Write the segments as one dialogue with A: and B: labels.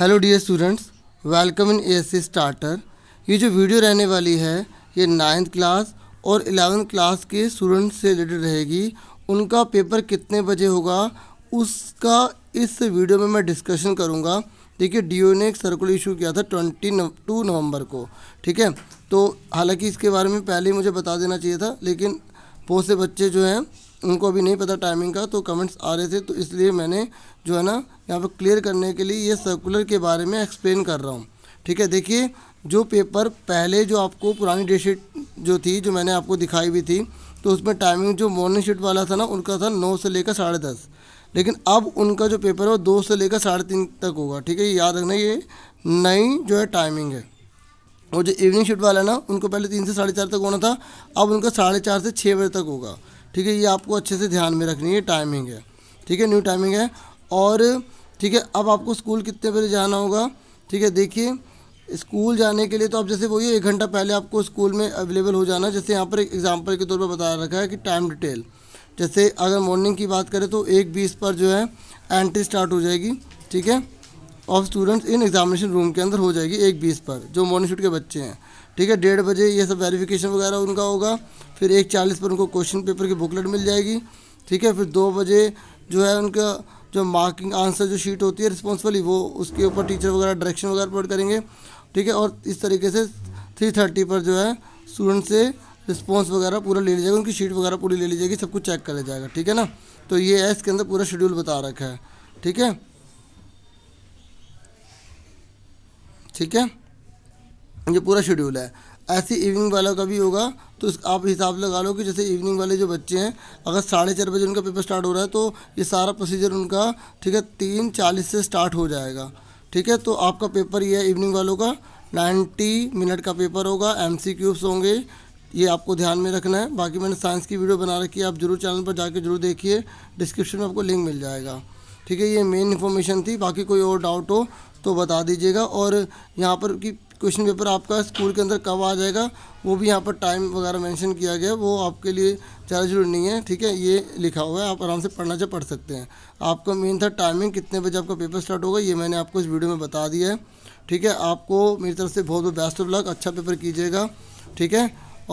A: hello dear students welcome in ASC starter ये जो video रहने वाली है ये नाइन्थ क्लास और इलेवेंथ क्लास के स्टूडेंट्स से रिलेटेड रहेगी उनका पेपर कितने बजे होगा उसका इस वीडियो में मैं डिस्कशन करूँगा देखिए डीओ ने एक सर्कुलर इशू किया था ट्वेंटी टू नवम्बर को ठीक है तो हालांकि इसके बारे में पहले ही मुझे बता देना चाहिए था लेकिन बहुत से बच्चे जो हैं उनको अभी नहीं पता टाइमिंग का तो कमेंट्स आ रहे थे तो इसलिए मैंने जो है ना यहाँ पर क्लियर करने के लिए ये सर्कुलर के बारे में एक्सप्लेन कर रहा हूँ ठीक है देखिए जो पेपर पहले जो आपको पुरानी डेट शीट जो थी जो मैंने आपको दिखाई भी थी तो उसमें टाइमिंग जो मॉर्निंग शिफ्ट वाला था ना उनका था नौ से लेकर साढ़े दस लेकिन अब उनका जो पेपर है वो दो से लेकर साढ़े तीन तक होगा ठीक है याद रखना ये नई जो है टाइमिंग है और जो इवनिंग शिफ्ट वाला ना उनको पहले तीन से साढ़े चार तक होना था अब उनका साढ़े चार से छः बजे तक होगा ठीक है ये आपको अच्छे से ध्यान में रखनी है टाइमिंग है ठीक है न्यू टाइमिंग है और ठीक है अब आपको स्कूल कितने बजे जाना होगा ठीक है देखिए स्कूल जाने के लिए तो आप जैसे वही एक घंटा पहले आपको स्कूल में अवेलेबल हो जाना जैसे यहाँ पर एक एग्जाम्पल के तौर पर बता रखा है कि टाइम डिटेल जैसे अगर मॉर्निंग की बात करें तो एक बीस पर जो है एंट्री स्टार्ट हो जाएगी ठीक है of students in examination room के अंदर हो जाएगी एक बीस पर जो मॉर्निंग शूट के बच्चे हैं ठीक है डेढ़ बजे ये सब वेरिफिकेशन वगैरह उनका होगा फिर एक चालीस पर उनको क्वेश्चन पेपर की बुकलेट मिल जाएगी ठीक है फिर दो बजे जो है उनका जो मार्किंग आंसर जो शीट होती है रिस्पॉन्सिबली वो उसके ऊपर टीचर वगैरह डायरेक्शन वगैरह प्रोवाइड करेंगे ठीक है और इस तरीके से थ्री थर्टी पर जो है स्टूडेंट से रिस्पॉन्स वगैरह पूरा ले लीजिएगा उनकी शीट वगैरह पूरी ले ली जाएगी सब कुछ चेक कर लिया जाएगा ठीक है ना तो ये है इसके अंदर पूरा शेड्यूल बता रखा है ठीक है ठीक है ये पूरा शेड्यूल है ऐसे इवनिंग वाला का भी होगा तो आप हिसाब लगा लो कि जैसे इवनिंग वाले जो बच्चे हैं अगर साढ़े चार बजे उनका पेपर स्टार्ट हो रहा है तो ये सारा प्रोसीजर उनका ठीक है तीन चालीस से स्टार्ट हो जाएगा ठीक है तो आपका पेपर ये है इवनिंग वालों का नाइन्टी मिनट का पेपर होगा एम सी क्यूब्स होंगे ये आपको ध्यान में रखना है बाकी मैंने साइंस की वीडियो बना रखी है आप जरूर चैनल पर जाके जरूर देखिए डिस्क्रिप्शन में आपको लिंक मिल जाएगा ठीक है ये मेन इन्फॉर्मेशन थी बाकी कोई और डाउट हो तो बता दीजिएगा और यहाँ पर कि क्वेश्चन पेपर आपका स्कूल के अंदर कब आ जाएगा वो भी यहाँ पर टाइम वगैरह मेंशन किया गया वो आपके लिए ज़्यादा जरूरी नहीं है ठीक है ये लिखा हुआ है आप आराम से पढ़ना चाहे पढ़ सकते हैं आपका मेन था टाइमिंग कितने बजे आपका पेपर स्टार्ट होगा ये मैंने आपको इस वीडियो में बता दिया है ठीक है आपको मेरी तरफ से बहुत बहुत बेस्ट ऑफ लक अच्छा पेपर कीजिएगा ठीक है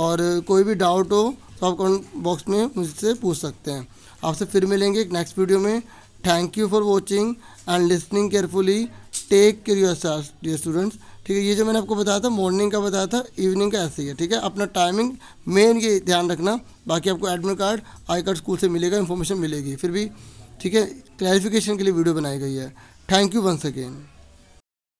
A: और कोई भी डाउट हो तो आप कमेंट बॉक्स में मुझसे पूछ सकते हैं आपसे फिर मिलेंगे एक नेक्स्ट वीडियो में thank you for watching and listening carefully take care yourself dear students ठीक है ये जो मैंने आपको बताया था मॉर्निंग का बताया था इवनिंग का ऐसे ही है ठीक है अपना टाइमिंग मेन ये ध्यान रखना बाकी आपको admit card I card school से मिलेगा इन्फॉर्मेशन मिलेगी फिर भी ठीक है क्लैरिफिकेशन के लिए वीडियो बनाई गई है थैंक यू वंस अगेन